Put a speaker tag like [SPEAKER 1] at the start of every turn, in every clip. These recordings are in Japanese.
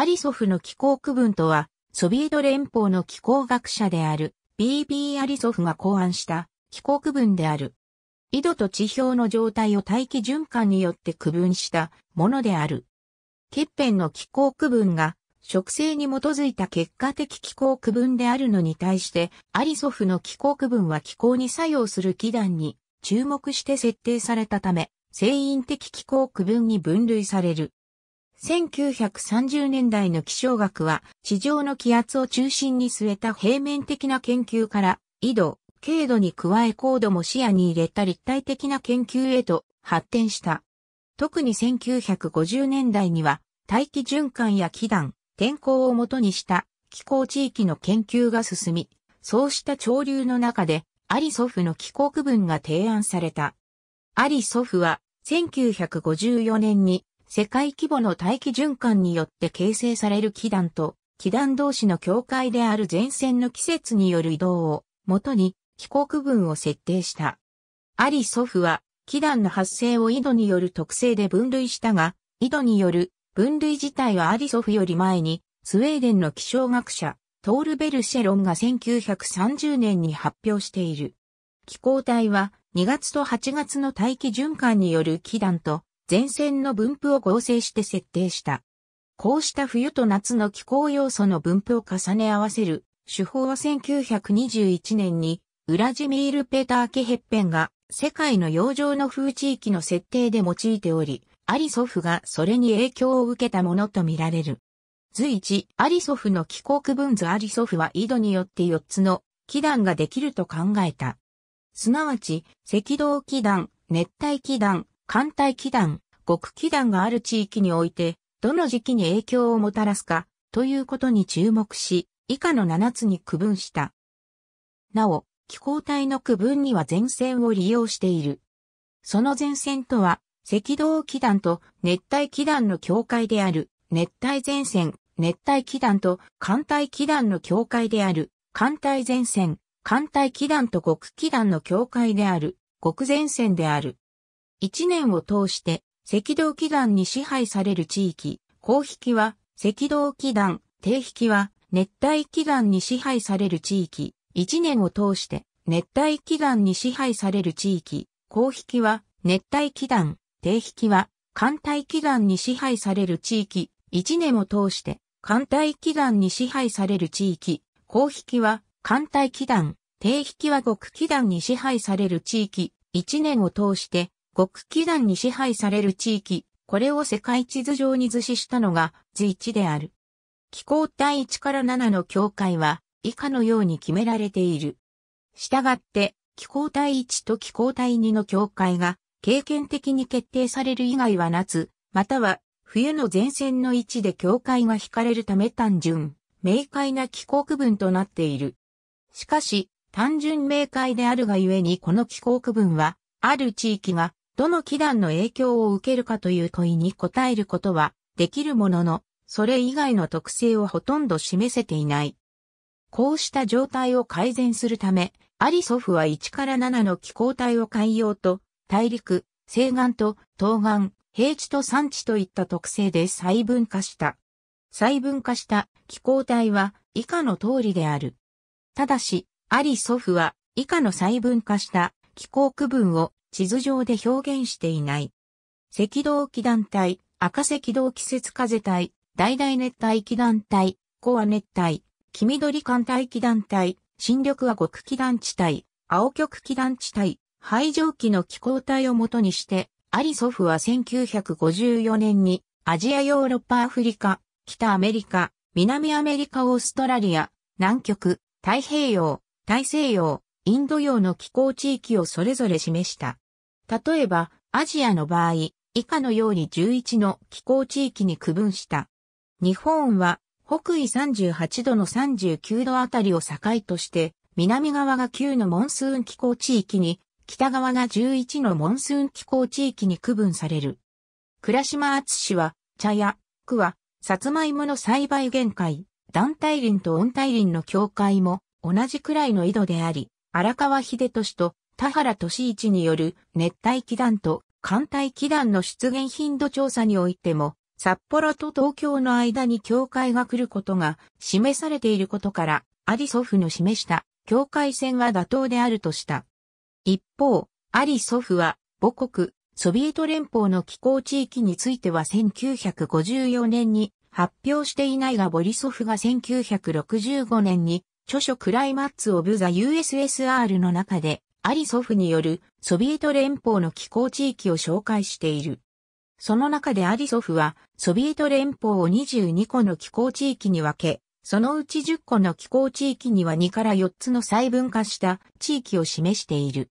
[SPEAKER 1] アリソフの気候区分とは、ソビエト連邦の気候学者である B.B. アリソフが考案した気候区分である。緯度と地表の状態を大気循環によって区分したものである。欠片の気候区分が植生に基づいた結果的気候区分であるのに対して、アリソフの気候区分は気候に作用する基団に注目して設定されたため、生因的気候区分に分類される。1930年代の気象学は、地上の気圧を中心に据えた平面的な研究から、緯度、経度に加え高度も視野に入れた立体的な研究へと発展した。特に1950年代には、大気循環や気団、天候をもとにした気候地域の研究が進み、そうした潮流の中で、アリソフの気候区分が提案された。アリソフは、1954年に世界規模の大気循環によって形成される気団と、気団同士の境界である前線の季節による移動を、もとに、気候区分を設定した。アリ祖父は、気団の発生を緯度による特性で分類したが、緯度による分類自体はアリ祖父より前に、スウェーデンの気象学者、トールベルシェロンが1930年に発表している。気候帯は2月と8月の大気循環による気団と前線の分布を合成して設定した。こうした冬と夏の気候要素の分布を重ね合わせる手法は1921年にウラジミール・ペター・ケヘッペンが世界の洋上の風地域の設定で用いており、アリソフがそれに影響を受けたものとみられる。随一、アリソフの気候区分図アリソフは井戸によって4つの気団ができると考えた。すなわち、赤道気団、熱帯気団、艦隊祈団、極気団がある地域において、どの時期に影響をもたらすか、ということに注目し、以下の7つに区分した。なお、気候帯の区分には前線を利用している。その前線とは、赤道気団と熱帯気団の境界である、熱帯前線、熱帯気団と寒帯気団の境界である、寒帯前線、寒帯気団と極気団の境界である、極前線である。一年を通して赤道気団に支配される地域、高引は赤道気団、低引は熱帯気団に支配される地域、一年を通して熱帯気団に支配される地域、高引は熱帯気団、低引は寒帯気団に支配される地域、一年を通して寒帯気団に支配される地域、高引は寒帯気団、低引は極気団に支配される地域、一年を通して国旗団に支配される地域、これを世界地図上に図示したのが図1である。気候帯1から7の境界は以下のように決められている。したがって、気候帯1と気候帯2の境界が経験的に決定される以外は夏、または冬の前線の位置で境界が引かれるため単純、明快な気候区分となっている。しかし、単純明快であるがゆえにこの気候区分は、ある地域がどの祈願の影響を受けるかという問いに答えることはできるものの、それ以外の特性をほとんど示せていない。こうした状態を改善するため、アリソフは1から7の気候帯を海洋と、大陸、西岸と、東岸、平地と山地といった特性で細分化した。細分化した気候帯は以下の通りである。ただし、アリソフは以下の細分化した気候区分を地図上で表現していない。赤道気団体、赤赤道季節風帯、大々熱帯気団体、コア熱帯、黄緑寒帯気団体、新緑は極気団地帯、青極気団地帯、排蒸気の気候帯をもとにして、アリソフは1954年にアジアヨーロッパアフリカ、北アメリカ、南アメリカオーストラリア、南極、太平洋、大西洋、インド洋の気候地域をそれぞれ示した。例えば、アジアの場合、以下のように11の気候地域に区分した。日本は、北緯38度の39度あたりを境として、南側が9のモンスーン気候地域に、北側が11のモンスーン気候地域に区分される。倉島厚氏は、茶屋、区は、さつまいもの栽培限界、団体林と温帯林の境界も同じくらいの緯度であり、荒川秀俊と田原俊一による熱帯気団と寒帯気団の出現頻度調査においても、札幌と東京の間に境界が来ることが示されていることから、アリ祖父の示した境界線は妥当であるとした。一方、アリ祖父は母国、ソビエト連邦の気候地域については1954年に発表していないがボリソフが1965年に著書クライマッツ・オブ・ザ・ USSR の中で、アリソフによるソビエト連邦の気候地域を紹介している。その中でアリソフは、ソビエト連邦を22個の気候地域に分け、そのうち10個の気候地域には2から4つの細分化した地域を示している。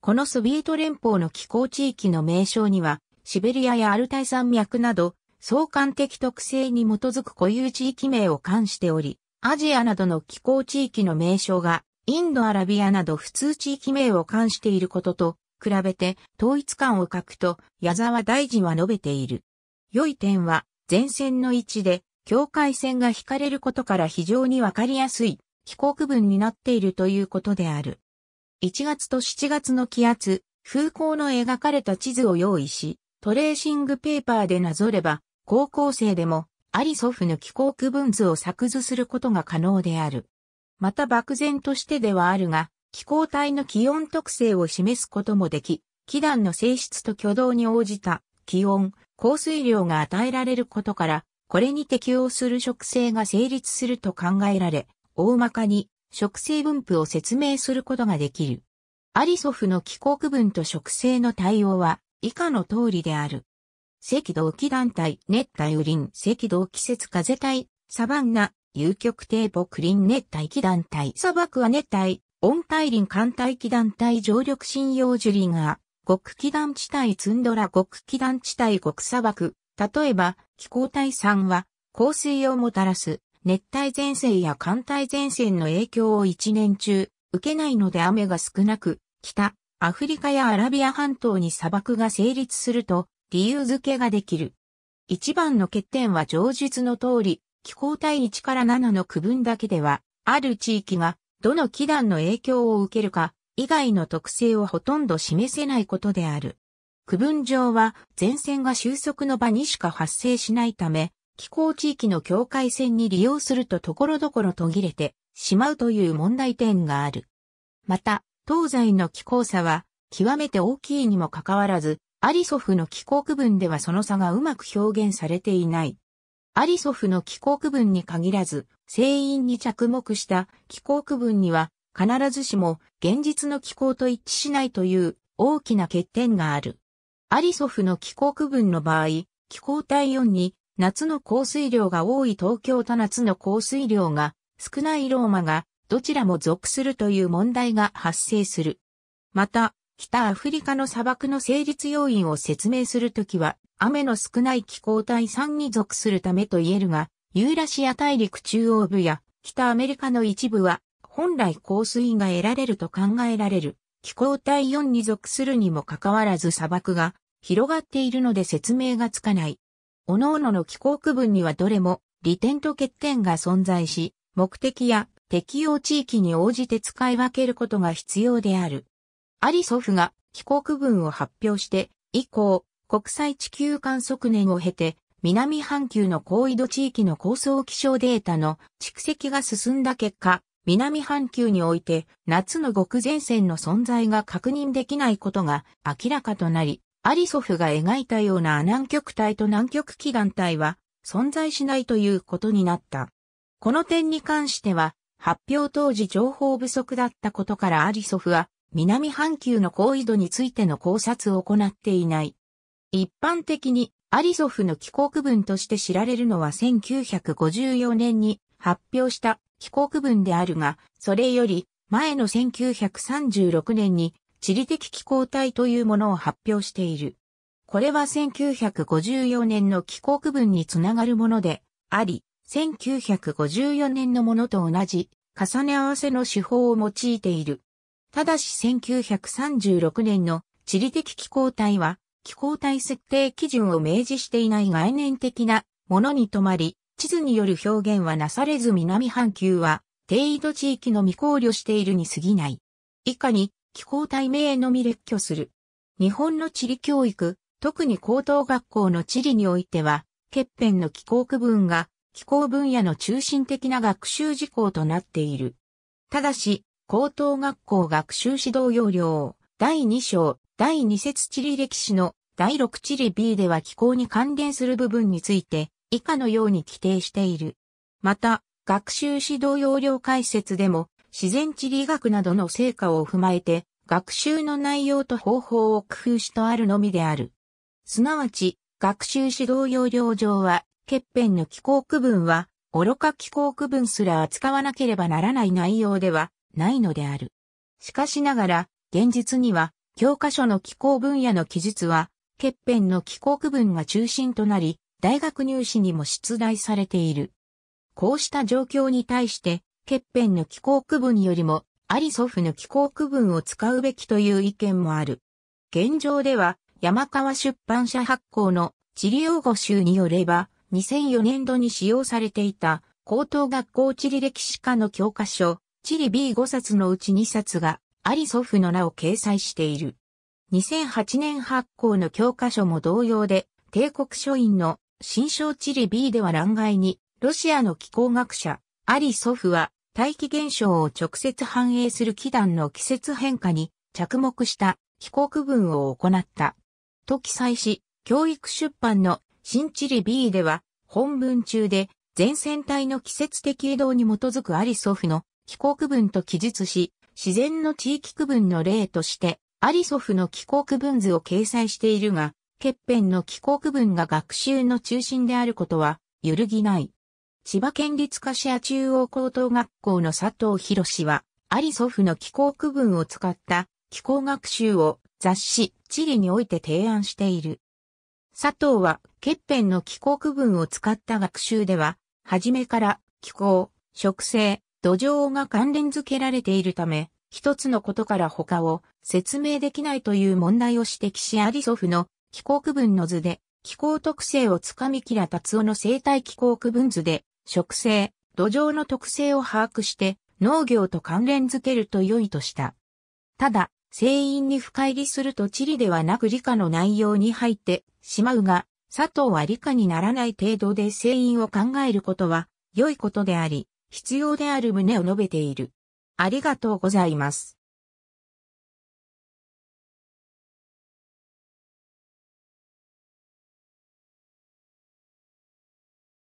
[SPEAKER 1] このソビエト連邦の気候地域の名称には、シベリアやアルタイ山脈など、相関的特性に基づく固有地域名を冠しており、アジアなどの気候地域の名称が、インドアラビアなど普通地域名を冠していることと、比べて統一感を欠くと、矢沢大臣は述べている。良い点は、前線の位置で、境界線が引かれることから非常にわかりやすい、気候区分になっているということである。1月と7月の気圧、風向の描かれた地図を用意し、トレーシングペーパーでなぞれば、高校生でもアリソフの気候区分図を作図することが可能である。また漠然としてではあるが、気候帯の気温特性を示すこともでき、気団の性質と挙動に応じた気温、降水量が与えられることから、これに適応する植生が成立すると考えられ、大まかに植生分布を説明することができる。アリソフの気候区分と植生の対応は以下の通りである。赤道気団体、熱帯雨林、赤道季節風帯、サバンナ、有極低木林熱帯気団体、砂漠は熱帯、温帯林寒帯気団体常緑針葉樹林が、極気団地帯ツンドラ極気団地帯極砂漠、例えば、気候帯3は、降水をもたらす、熱帯前線や寒帯前線の影響を一年中、受けないので雨が少なく、北、アフリカやアラビア半島に砂漠が成立すると、理由付けができる。一番の欠点は上述の通り、気候帯1から7の区分だけでは、ある地域がどの気団の影響を受けるか、以外の特性をほとんど示せないことである。区分上は前線が収束の場にしか発生しないため、気候地域の境界線に利用すると所々途切れてしまうという問題点がある。また、東西の気候差は極めて大きいにもかかわらず、アリソフの帰国文ではその差がうまく表現されていない。アリソフの帰国文に限らず、聖員に着目した帰国文には、必ずしも現実の気候と一致しないという大きな欠点がある。アリソフの気候区分の場合、気候体温に夏の降水量が多い東京と夏の降水量が少ないローマがどちらも属するという問題が発生する。また、北アフリカの砂漠の成立要因を説明するときは、雨の少ない気候帯3に属するためと言えるが、ユーラシア大陸中央部や北アメリカの一部は、本来降水が得られると考えられる。気候帯4に属するにもかかわらず砂漠が広がっているので説明がつかない。各々の気候区分にはどれも利点と欠点が存在し、目的や適用地域に応じて使い分けることが必要である。アリソフが帰国分を発表して以降、国際地球観測年を経て、南半球の高緯度地域の高層気象データの蓄積が進んだ結果、南半球において夏の極前線の存在が確認できないことが明らかとなり、アリソフが描いたような南極帯と南極気団帯は存在しないということになった。この点に関しては、発表当時情報不足だったことからアリソフは南半球の高緯度についての考察を行っていない。一般的にアリゾフの帰国文として知られるのは1954年に発表した帰国文であるが、それより前の1936年に地理的気候帯というものを発表している。これは1954年の帰国文につながるものであり、1954年のものと同じ重ね合わせの手法を用いている。ただし1936年の地理的気候帯は、気候帯設定基準を明示していない概念的なものに止まり、地図による表現はなされず南半球は、低緯度地域のみ考慮しているに過ぎない。以下に、気候帯名のみ列挙する。日本の地理教育、特に高等学校の地理においては、欠片の気候区分が、気候分野の中心的な学習事項となっている。ただし、高等学校学習指導要領、第2章、第2節地理歴史の第6地理 B では気候に関連する部分について、以下のように規定している。また、学習指導要領解説でも、自然地理学などの成果を踏まえて、学習の内容と方法を工夫しとあるのみである。すなわち、学習指導要領上は、欠片の気候区分は、愚か気候区分すら扱わなければならない内容ではないのである。しかしながら、現実には、教科書の気候分野の記述は、欠片の気候区分が中心となり、大学入試にも出題されている。こうした状況に対して、欠片の気候区分よりも、アリソフの気候区分を使うべきという意見もある。現状では、山川出版社発行の地理用語集によれば、2004年度に使用されていた高等学校地理歴史科の教科書、チリ B5 冊のうち2冊がアリソフの名を掲載している。2008年発行の教科書も同様で、帝国書院の新章チリ B では欄外に、ロシアの気候学者、アリソフは、大気現象を直接反映する気団の季節変化に着目した気候区分を行った。と記載し、教育出版の新チリ B では、本文中で、前線帯の季節的移動に基づくアリソフの気候区分と記述し、自然の地域区分の例として、アリソフの気候区分図を掲載しているが、欠片の気候区分が学習の中心であることは、揺るぎない。千葉県立柏中央高等学校の佐藤博士は、アリソフの気候区分を使った気候学習を雑誌、地理において提案している。佐藤は、欠片の気候区分を使った学習では、はじめから気候、植生、土壌が関連付けられているため、一つのことから他を説明できないという問題を指摘しアリソフの気候区分の図で、気候特性をつかみキラ達夫の生態気候区分図で、植生、土壌の特性を把握して農業と関連づけると良いとした。ただ、生因に深入りすると地理ではなく理科の内容に入ってしまうが、佐藤は理科にならない程度で生因を考えることは良いことであり、必要である旨を述べている。ありがとうございます。